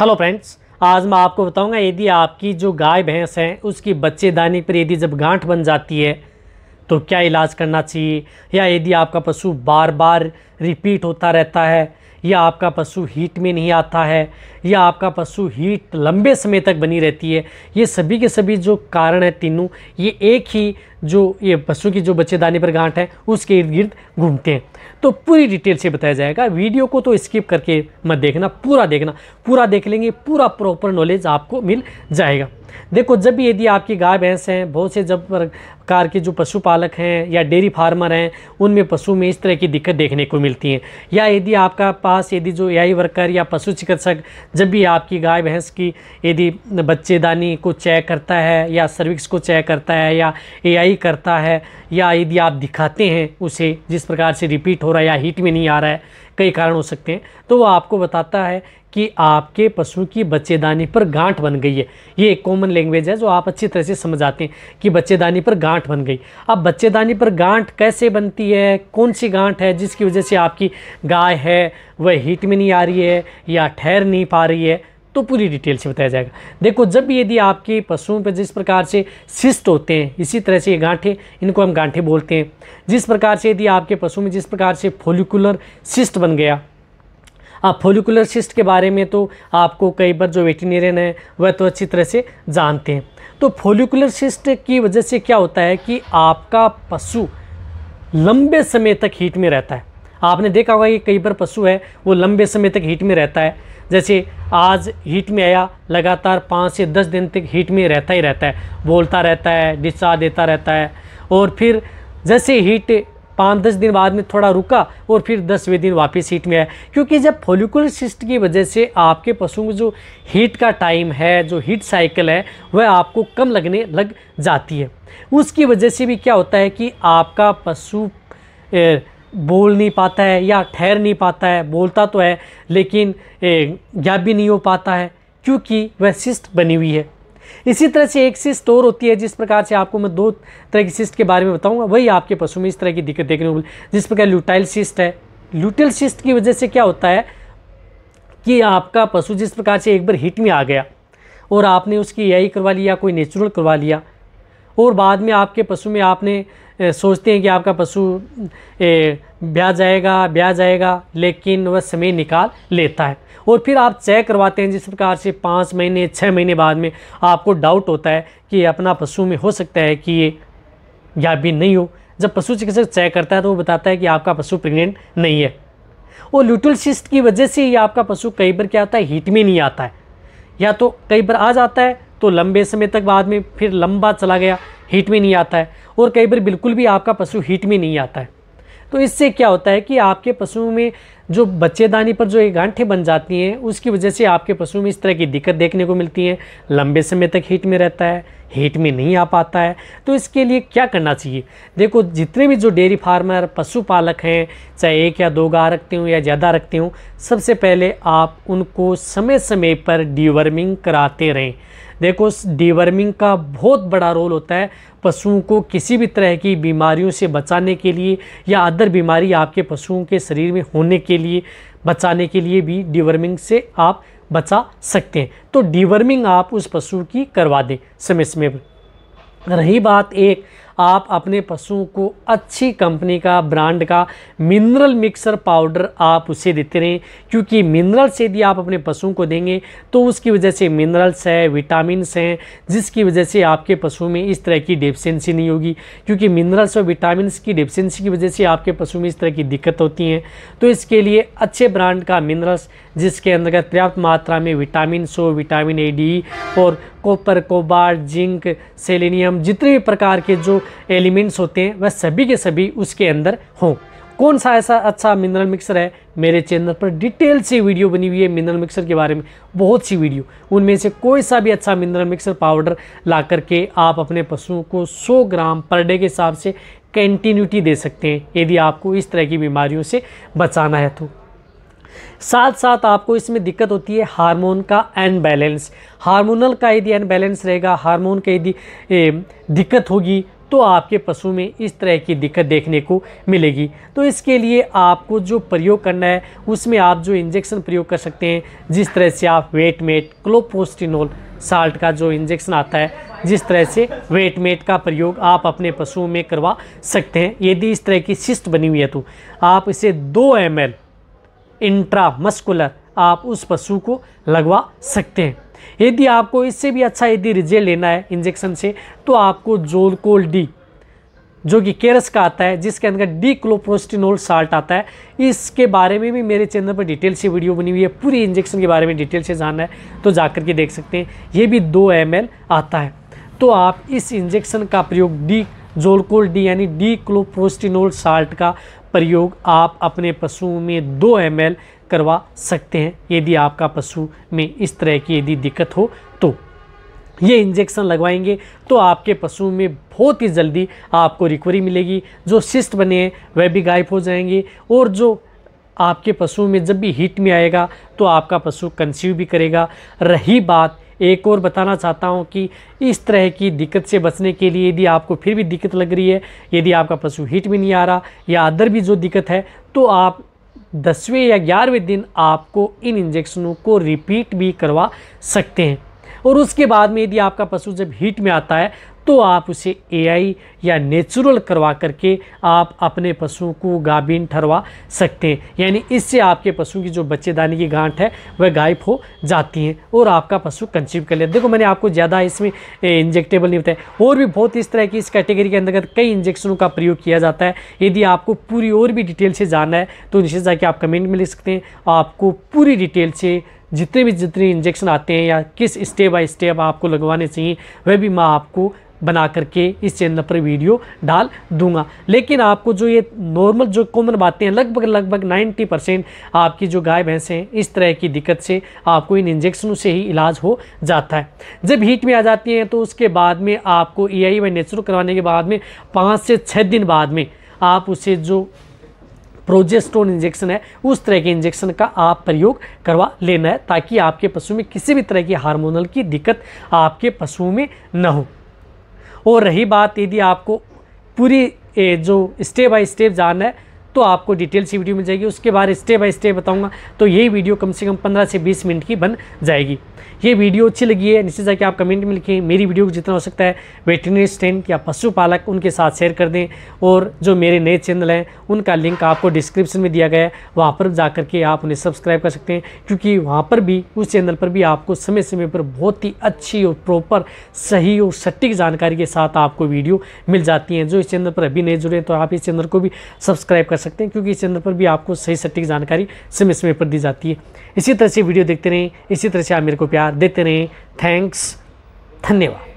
hello friends आज मैं आपको बताऊंगा यदि आपकी जो गाय भैंस है उसकी बच्चेदानी पर यदि जब गांठ बन जाती है तो क्या इलाज करना चाहिए या यदि आपका पशु बार बार रिपीट होता रहता है या आपका पशु हीट में नहीं आता है या आपका पशु हीट लंबे समय तक बनी रहती है ये सभी के सभी जो कारण है तीनों ये एक ही जो ये पशु की जो दाने पर गांठ है उसके इर्द गिर्द घूमते हैं तो पूरी डिटेल से बताया जाएगा वीडियो को तो स्किप करके मत देखना पूरा देखना पूरा देख लेंगे पूरा प्रॉपर नॉलेज आपको मिल जाएगा देखो जब भी यदि आपकी गाय भैंस हैं बहुत से जब प्रकार के जो पशुपालक हैं या डेयरी फार्मर हैं उनमें पशु में इस तरह की दिक्कत देखने को मिलती है या यदि आपका पास यदि जो ए वर्कर या पशु चिकित्सक जब भी आपकी गाय भैंस की यदि बच्चेदानी को चेक करता है या सर्विक्स को चेक करता है या ए करता है या यदि आप दिखाते हैं उसे जिस प्रकार से रिपीट हो रहा है या हीट में नहीं आ रहा है कई कारण हो सकते हैं तो वो आपको बताता है कि आपके पशु की बच्चेदानी पर गांठ बन गई है ये एक कॉमन लैंग्वेज है जो आप अच्छी तरह से समझ आते हैं कि बच्चेदानी पर गांठ बन गई अब बच्चेदानी पर गांठ कैसे बनती है कौन सी गांठ है जिसकी वजह से आपकी गाय है वह हीट में नहीं आ रही है या ठहर नहीं पा रही है तो पूरी डिटेल से बताया जाएगा देखो जब भी यदि आपके पशुओं पर जिस प्रकार से सिस्ट होते हैं इसी तरह से ये गांठे इनको हम गांठे बोलते हैं जिस प्रकार से यदि आपके पशु में जिस प्रकार से फोलिकुलर सिस्ट बन गया आप फोलिकुलर सिस्ट के बारे में तो आपको कई बार जो वेटिनेरियन है वह तो अच्छी तरह से जानते हैं तो फोलिकुलर सिस्ट की वजह से क्या होता है कि आपका पशु लंबे समय तक हीट में रहता है आपने देखा होगा कि कई बार पशु है वो लंबे समय तक हीट में रहता है जैसे आज हीट में आया लगातार पाँच से दस दिन तक हीट में रहता ही रहता है बोलता रहता है डिस्चार्ज देता रहता है और फिर जैसे हीट पाँच दस दिन बाद में थोड़ा रुका और फिर दसवें दिन वापस हीट में आया क्योंकि जब फोलिकुलर सिस्ट की वजह से आपके पशुओं में जो हीट का टाइम है जो हीट साइकिल है वह आपको कम लगने लग जाती है उसकी वजह से भी क्या होता है कि आपका पशु बोल नहीं पाता है या ठहर नहीं पाता है बोलता तो है लेकिन ज्ञाप भी नहीं हो पाता है क्योंकि वह सिस्ट बनी हुई है इसी तरह से एक सिस्ट और होती है जिस प्रकार से आपको मैं दो तरह की सिस्ट के बारे में बताऊंगा वही आपके पशु में इस तरह की दिक्कत देखने को मिली जिस प्रकार ल्यूटाइल सिस्ट है ल्यूटल सिस्ट की वजह से क्या होता है कि आपका पशु जिस प्रकार से एक बार हिट में आ गया और आपने उसकी ए करवा लिया कोई नेचुरल करवा लिया और बाद में आपके पशु में आपने सोचते हैं कि आपका पशु ब्याज जाएगा ब्याज जाएगा लेकिन वह समय निकाल लेता है और फिर आप चेक करवाते हैं जिस प्रकार से पाँच महीने छः महीने बाद में आपको डाउट होता है कि अपना पशु में हो सकता है कि ये या भी नहीं हो जब पशु चिकित्सक चेक करता है तो वो बताता है कि आपका पशु प्रेग्नेंट नहीं है और ल्यूटल सिस्ट की वजह से ही आपका पशु कई बार क्या आता है हीट में नहीं आता है या तो कई बार आ जाता है तो लंबे समय तक बाद में फिर लंबा चला गया हीट में नहीं आता है और कई बार बिल्कुल भी आपका पशु हीट में नहीं आता है तो इससे क्या होता है कि आपके पशुओं में जो बच्चेदानी पर जो एक गांठें बन जाती हैं उसकी वजह से आपके पशु में इस तरह की दिक्कत देखने को मिलती है लंबे समय तक हीट में रहता है हीट में नहीं आ पाता है तो इसके लिए क्या करना चाहिए देखो जितने भी जो डेयरी फार्मर पशुपालक हैं चाहे एक या दो गाय रखते हों या ज़्यादा रखते हों सबसे पहले आप उनको समय समय पर डीवर्मिंग कराते रहें देखो डीवर्मिंग का बहुत बड़ा रोल होता है पशुओं को किसी भी तरह की बीमारियों से बचाने के लिए या अदर बीमारी आपके पशुओं के शरीर में होने के लिए बचाने के लिए भी डिवर्मिंग से आप बचा सकते हैं तो डिवर्मिंग आप उस पशु की करवा दें समय समय पर रही बात एक आप अपने पशुओं को अच्छी कंपनी का ब्रांड का मिनरल मिक्सर पाउडर आप उसे देते रहें क्योंकि मिनरल्स यदि आप अपने पशुओं को देंगे तो उसकी वजह से मिनरल्स है विटामिनस हैं जिसकी वजह से आपके पशु में इस तरह की डेफिशेंसी नहीं होगी क्योंकि मिनरल्स और विटामिन की डेफिशेंसी की वजह से आपके पशु में इस तरह की दिक्कत होती हैं तो इसके लिए अच्छे ब्रांड का मिनरल्स जिसके अंतर्गत पर्याप्त मात्रा में vitamin so vitamin A D और कॉपर कोबाल्ट जिंक सेलेनियम जितने भी प्रकार के जो एलिमेंट्स होते हैं वह सभी के सभी उसके अंदर हों कौन सा ऐसा अच्छा मिनरल मिक्सर है मेरे चैनल पर डिटेल से वीडियो बनी हुई है मिनरल मिक्सर के बारे में बहुत सी वीडियो उनमें से कोई सा भी अच्छा मिनरल मिक्सर पाउडर ला करके आप अपने पशुओं को 100 ग्राम पर डे के हिसाब से कंटिन्यूटी दे सकते हैं यदि आपको इस तरह की बीमारियों से बचाना है तो साथ साथ आपको इसमें दिक्कत होती है हार्मोन का अनबैलेंस हार्मोनल का यदि अनबैलेंस रहेगा हार्मोन का यदि दिक्कत होगी तो आपके पशु में इस तरह की दिक्कत देखने को मिलेगी तो इसके लिए आपको जो प्रयोग करना है उसमें आप जो इंजेक्शन प्रयोग कर सकते हैं जिस तरह से आप वेट मेट क्लोपोस्टिनोल साल्ट का जो इंजेक्शन आता है जिस तरह से वेट मेट का प्रयोग आप अपने पशुओं में करवा सकते हैं यदि इस तरह की शिस्ट बनी हुई है तो आप इसे दो एम एल इंट्रामस्कुलर आप उस पशु को लगवा सकते हैं यदि आपको इससे भी अच्छा यदि रिजल्ट लेना है इंजेक्शन से तो आपको जोलकोल डी जो कि केरस का आता है जिसके अंदर डी क्लोप्रोस्टिनोल साल्ट आता है इसके बारे में भी मेरे चैनल पर डिटेल से वीडियो बनी हुई है पूरी इंजेक्शन के बारे में डिटेल से जानना है तो जाकर के देख सकते हैं ये भी दो एम आता है तो आप इस इंजेक्शन का प्रयोग डी जोलकोल डी यानी डी क्लोप्रोस्टिनोल साल्ट का प्रयोग आप अपने पशुओं में दो एम करवा सकते हैं यदि आपका पशु में इस तरह की यदि दिक्कत हो तो ये इंजेक्शन लगवाएंगे तो आपके पशु में बहुत ही जल्दी आपको रिकवरी मिलेगी जो सिस्ट बने हैं वह भी गायब हो जाएंगे और जो आपके पशु में जब भी हीट में आएगा तो आपका पशु कंसीव भी करेगा रही बात एक और बताना चाहता हूँ कि इस तरह की दिक्कत से बचने के लिए यदि आपको फिर भी दिक्कत लग रही है यदि आपका पशु हीट में नहीं आ रहा या अदर भी जो दिक्कत है तो आप दसवें या ग्यारहवें दिन आपको इन इंजेक्शनों को रिपीट भी करवा सकते हैं और उसके बाद में यदि आपका पशु जब हीट में आता है तो आप उसे एआई या नेचुरल करवा करके आप अपने पशु को गाभिन ठहरवा सकते हैं यानी इससे आपके पशु की जो बच्चेदानी की गांठ है वह गायब हो जाती है और आपका पशु कंचीव कर लेता देखो मैंने आपको ज़्यादा इसमें इंजेक्टेबल नहीं बताया और भी बहुत इस तरह की इस कैटेगरी के अंतर्गत कई इंजेक्शनों का प्रयोग किया जाता है यदि आपको पूरी और भी डिटेल से जानना है तो निश्चित जाके आप कमेंट में लिख सकते हैं आपको पूरी डिटेल से जितने भी जितने इंजेक्शन आते हैं या किस स्टेप बाय स्टेप आपको लगवाने चाहिए वह भी मैं आपको बना करके इस चैनल पर वीडियो डाल दूंगा लेकिन आपको जो ये नॉर्मल जो कॉमन बातें हैं लगभग लगभग 90 परसेंट आपकी जो गाय भैंस हैं इस तरह की दिक्कत से आपको इन इंजेक्शनों से ही इलाज हो जाता है जब हीट में आ जाती हैं तो उसके बाद में आपको ई आई नेचुरल करवाने के बाद में पाँच से छः दिन बाद में आप उसे जो प्रोजेस्टोन इंजेक्शन है उस तरह के इंजेक्शन का आप प्रयोग करवा लेना है ताकि आपके पशु में किसी भी तरह की हार्मोनल की दिक्कत आपके पशु में न हो और रही बात यदि आपको पूरी जो स्टेप बाय स्टेप जानना है तो आपको डिटेल सी वीडियो मिल जाएगी उसके बाद स्टेप बाय स्टेप बताऊंगा तो ये वीडियो कम से कम 15 से 20 मिनट की बन जाएगी ये वीडियो अच्छी लगी है निश्चित जाके आप कमेंट में लिखें मेरी वीडियो को जितना हो सकता है वेटनरी स्टैंड या पशुपालक उनके साथ शेयर कर दें और जो मेरे नए चैनल हैं उनका लिंक आपको डिस्क्रिप्शन में दिया गया है वहाँ पर जा के आप उन्हें सब्सक्राइब कर सकते हैं क्योंकि वहाँ पर भी उस चैनल पर भी आपको समय समय पर बहुत ही अच्छी और प्रॉपर सही और सटीक जानकारी के साथ आपको वीडियो मिल जाती हैं जो इस चैनल पर अभी नहीं जुड़े तो आप इस चैनल को भी सब्सक्राइब कर सकते हैं क्योंकि इस चैनल पर भी आपको सही सटीक जानकारी समय समय पर दी जाती है इसी तरह से वीडियो देखते रहें इसी तरह से आप मेरे को प्यार देते रहें थैंक्स धन्यवाद